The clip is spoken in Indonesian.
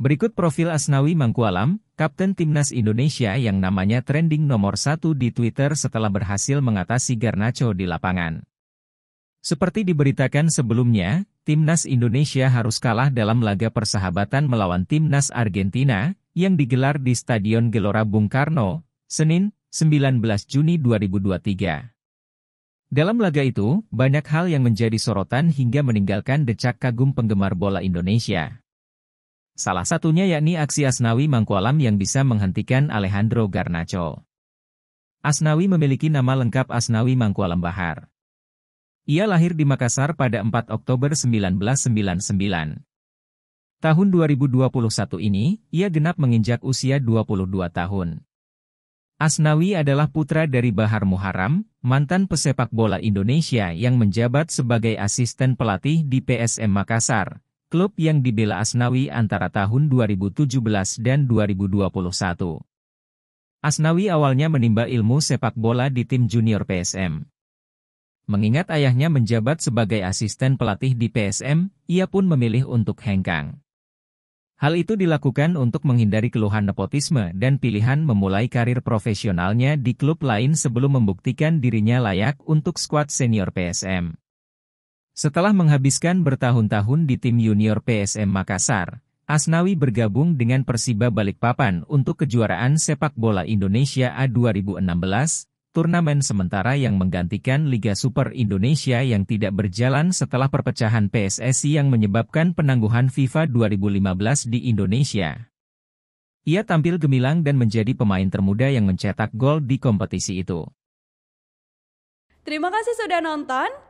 Berikut profil Asnawi Mangkualam, Kapten Timnas Indonesia yang namanya trending nomor satu di Twitter setelah berhasil mengatasi Garnacho di lapangan. Seperti diberitakan sebelumnya, Timnas Indonesia harus kalah dalam laga persahabatan melawan Timnas Argentina, yang digelar di Stadion Gelora Bung Karno, Senin, 19 Juni 2023. Dalam laga itu, banyak hal yang menjadi sorotan hingga meninggalkan decak kagum penggemar bola Indonesia. Salah satunya yakni aksi Asnawi Mangkualam yang bisa menghentikan Alejandro Garnacho. Asnawi memiliki nama lengkap Asnawi Mangkualam Bahar. Ia lahir di Makassar pada 4 Oktober 1999. Tahun 2021 ini, ia genap menginjak usia 22 tahun. Asnawi adalah putra dari Bahar Muharam, mantan pesepak bola Indonesia yang menjabat sebagai asisten pelatih di PSM Makassar, klub yang dibela Asnawi antara tahun 2017 dan 2021. Asnawi awalnya menimba ilmu sepak bola di tim junior PSM. Mengingat ayahnya menjabat sebagai asisten pelatih di PSM, ia pun memilih untuk hengkang. Hal itu dilakukan untuk menghindari keluhan nepotisme dan pilihan memulai karir profesionalnya di klub lain sebelum membuktikan dirinya layak untuk skuad senior PSM. Setelah menghabiskan bertahun-tahun di tim junior PSM Makassar, Asnawi bergabung dengan Persiba Balikpapan untuk kejuaraan sepak bola Indonesia A 2016, turnamen sementara yang menggantikan Liga Super Indonesia yang tidak berjalan setelah perpecahan PSSI yang menyebabkan penangguhan FIFA 2015 di Indonesia. Ia tampil gemilang dan menjadi pemain termuda yang mencetak gol di kompetisi itu. Terima kasih sudah nonton.